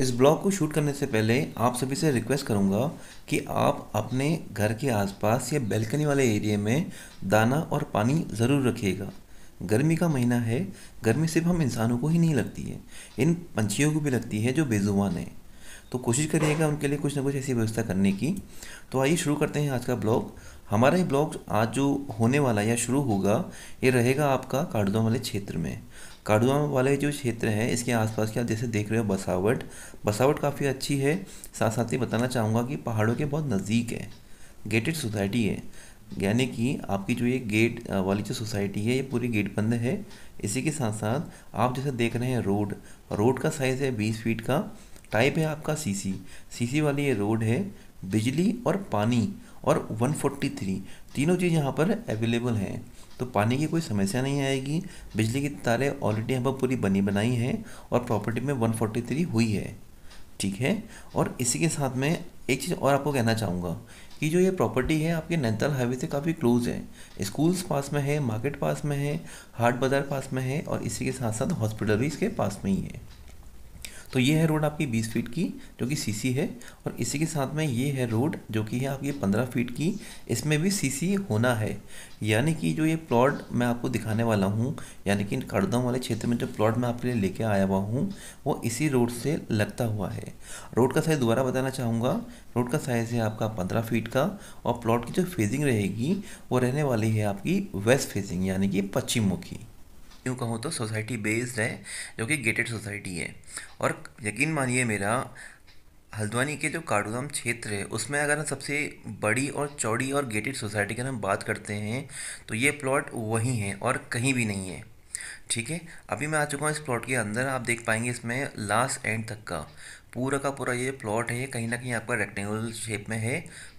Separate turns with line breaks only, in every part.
इस ब्लॉग को शूट करने से पहले आप सभी से रिक्वेस्ट करूँगा कि आप अपने घर के आसपास या बेल्कनी वाले एरिया में दाना और पानी ज़रूर रखिएगा गर्मी का महीना है गर्मी सिर्फ हम इंसानों को ही नहीं लगती है इन पंछियों को भी लगती है जो बेजुबान है तो कोशिश करिएगा उनके लिए कुछ ना कुछ ऐसी व्यवस्था करने की तो आइए शुरू करते हैं आज का ब्लॉग हमारा ये ब्लॉग आज जो होने वाला या शुरू होगा ये रहेगा आपका कार्डों वाले क्षेत्र में काडुआ वाले जो क्षेत्र है इसके आसपास के आप जैसे देख रहे हो बसावट बसावट काफ़ी अच्छी है साथ साथ ही बताना चाहूँगा कि पहाड़ों के बहुत नज़दीक है गेटेड सोसाइटी है यानी कि आपकी जो ये गेट वाली जो सोसाइटी है ये पूरी गेट बंद है इसी के साथ साथ आप जैसे देख रहे हैं रोड रोड का साइज़ है बीस फीट का टाइप है आपका सीसी सीसी वाली ये रोड है बिजली और पानी और 143 तीनों चीज़ यहाँ पर अवेलेबल हैं तो पानी की कोई समस्या नहीं आएगी बिजली की तारें ऑलरेडी यहाँ पर पूरी बनी बनाई हैं और प्रॉपर्टी में 143 हुई है ठीक है और इसी के साथ में एक चीज़ और आपको कहना चाहूँगा कि जो ये प्रॉपर्टी है आपके नैनीताल हाईवे से काफ़ी क्लोज है स्कूल्स पास में है मार्केट पास में है हाट बाज़ार पास में है और इसी के साथ साथ हॉस्पिटल भी इसके पास में ही है तो ये है रोड आपकी बीस फीट की जो कि सीसी है और इसी के साथ में ये है रोड जो कि है आपकी पंद्रह फीट की इसमें भी सीसी होना है यानी कि जो ये प्लॉट मैं आपको दिखाने वाला हूँ यानी कि खड़दम वाले क्षेत्र में जो प्लॉट मैं आपके लिए लेके आया हुआ हूँ वो इसी रोड से लगता हुआ है रोड का साइज़ दोबारा बताना चाहूँगा रोड का साइज़ है आपका पंद्रह फीट का और प्लॉट की जो फेजिंग रहेगी वो रहने वाली है आपकी वेस्ट फेजिंग यानी कि पश्चिम मुखी यूँ कहूँ तो सोसाइटी बेस्ड है जो कि गेटेड सोसाइटी है और यकीन मानिए मेरा हल्द्वानी के जो काड़ूराम क्षेत्र है उसमें अगर हम सबसे बड़ी और चौड़ी और गेटेड सोसाइटी की हम बात करते हैं तो ये प्लॉट वहीं है और कहीं भी नहीं है ठीक है अभी मैं आ चुका हूँ इस प्लॉट के अंदर आप देख पाएंगे इसमें लास्ट एंड तक का पूरा का पूरा ये प्लॉट है कहीं ना कहीं आपका रेक्टेंगुलर शेप में है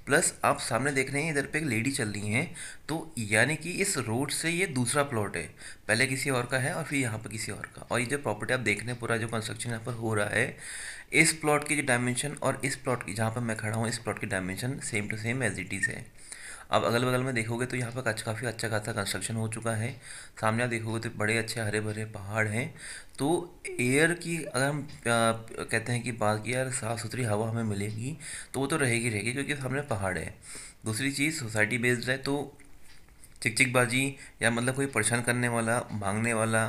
प्लस आप सामने देख रहे हैं इधर पे एक लेडी चल रही हैं तो यानी कि इस रोड से ये दूसरा प्लॉट है पहले किसी और का है और फिर यहाँ पर किसी और का और ये जो प्रॉपर्टी आप देख रहे हैं पूरा जो कंस्ट्रक्शन यहाँ पर हो रहा है इस प्लॉट की जो डायमेंशन और इस प्लॉट की जहाँ पर मैं खड़ा हूँ इस प्लॉट की dimension same to same as it is है अब अगल बगल में देखोगे तो यहाँ पर अच्छा काफ़ी अच्छा खासा कंस्ट्रक्शन हो चुका है सामने आप देखोगे तो बड़े अच्छे हरे भरे पहाड़ हैं तो एयर की अगर हम कहते हैं कि बात की यार साफ़ सुथरी हवा हमें मिलेगी तो वो तो रहेगी रहेगी क्योंकि सामने पहाड़ है दूसरी चीज़ सोसाइटी बेस्ड है तो चिकचिकबाजी या मतलब कोई परेशान करने वाला भागने वाला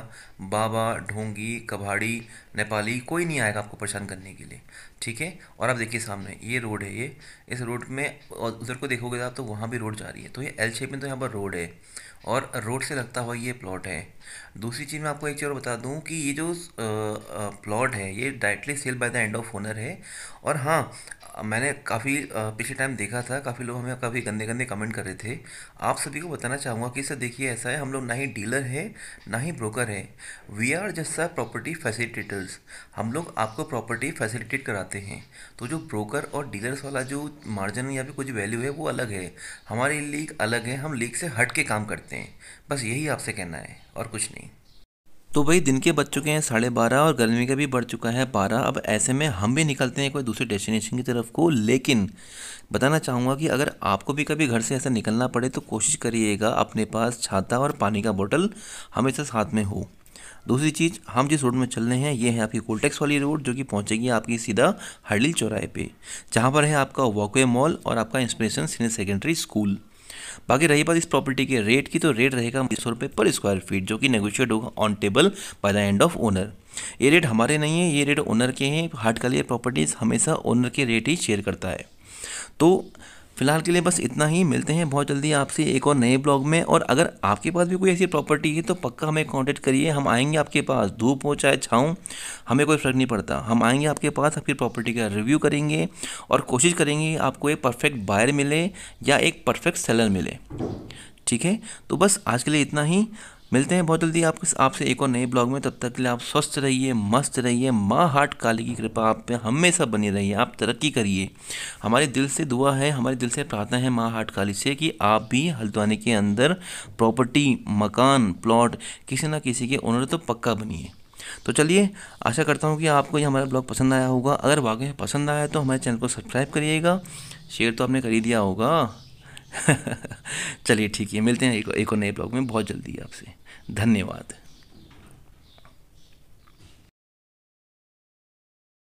बाबा ढोंगी कबाड़ी नेपाली कोई नहीं आएगा आपको परेशान करने के लिए ठीक है और आप देखिए सामने ये रोड है ये इस रोड में उधर को देखोगे तो आप तो वहाँ भी रोड जा रही है तो ये एल शेप में तो यहाँ पर रोड है और रोड से लगता हुआ ये प्लॉट है दूसरी चीज़ मैं आपको एक चीज़ और बता दूँ कि ये जो आ, प्लॉट है ये directly sale by the end of owner है और हाँ मैंने काफ़ी पिछले टाइम देखा था काफ़ी लोग हमें काफ़ी गंदे गंदे कमेंट कर रहे थे आप सभी को बताना चाहूँगा कि सर देखिए ऐसा है हम लोग ना ही डीलर हैं ना ही ब्रोकर हैं we are just sir property facilitators हम लोग आपको प्रॉपर्टी फैसिलिटेट कराते हैं तो जो ब्रोकर और डीलर्स वाला जो मार्जिन या फिर कुछ वैल्यू है वो अलग है हमारी लीग अलग है हम लीग से हट के काम करते हैं बस यही आपसे कहना है और कुछ नहीं तो भाई दिन के बज चुके हैं साढ़े बारह और गर्मी का भी बढ़ चुका है बारह अब ऐसे में हम भी निकलते हैं कोई दूसरे डेस्टिनेशन की तरफ को लेकिन बताना चाहूँगा कि अगर आपको भी कभी घर से ऐसा निकलना पड़े तो कोशिश करिएगा अपने पास छाता और पानी का बोतल हमेशा साथ में हो दूसरी चीज़ हम जिस रोड में चल रहे हैं ये है आपकी कोल्टेक्स वाली रोड जो कि पहुंचेगी आपकी सीधा हडली चौराहे पे जहाँ पर है आपका वॉकवे मॉल और आपका इंस्पिरेशन सीनियर सेकेंडरी स्कूल बाकी रही बात इस प्रॉपर्टी के रेट की तो रेट रहेगा बीस रुपये पर स्क्वायर फीट जो कि नेगोशिएट होगा on table by the end of owner ये रेट हमारे नहीं है ये रेट ओनर के हैं हार्ट का लिए प्रॉपर्टीज़ हमेशा ओनर के रेट ही शेयर करता है तो फिलहाल के लिए बस इतना ही मिलते हैं बहुत जल्दी आपसे एक और नए ब्लॉग में और अगर आपके पास भी कोई ऐसी प्रॉपर्टी है तो पक्का हमें कॉन्टेक्ट करिए हम आएंगे आपके पास धूप हो चाहे छाऊँ हमें कोई फ़र्क नहीं पड़ता हम आएंगे आपके पास आपकी प्रॉपर्टी का रिव्यू करेंगे और कोशिश करेंगे आपको एक परफेक्ट बायर मिले या एक परफेक्ट सेलर मिले ठीक है तो बस आज के लिए इतना ही मिलते हैं बहुत जल्दी आप आपसे एक और नए ब्लॉग में तब तक के लिए आप स्वस्थ रहिए मस्त रहिए माँ हार्ट काली की कृपा आप पे हमेशा बनी रहिए आप तरक्की करिए हमारे दिल से दुआ है हमारे दिल से प्रार्थना है माँ हार्ट काली से कि आप भी हल्द्वानी के अंदर प्रॉपर्टी मकान प्लॉट किसी ना किसी के ओनर तो पक्का बनिए तो चलिए आशा करता हूँ कि आपको ये हमारा ब्लॉग पसंद आया होगा अगर वाकई पसंद आया तो हमारे चैनल को सब्सक्राइब करिएगा शेयर तो आपने कर ही दिया होगा चलिए ठीक है मिलते हैं एक, एक और नए ब्लॉग में बहुत जल्दी आपसे धन्यवाद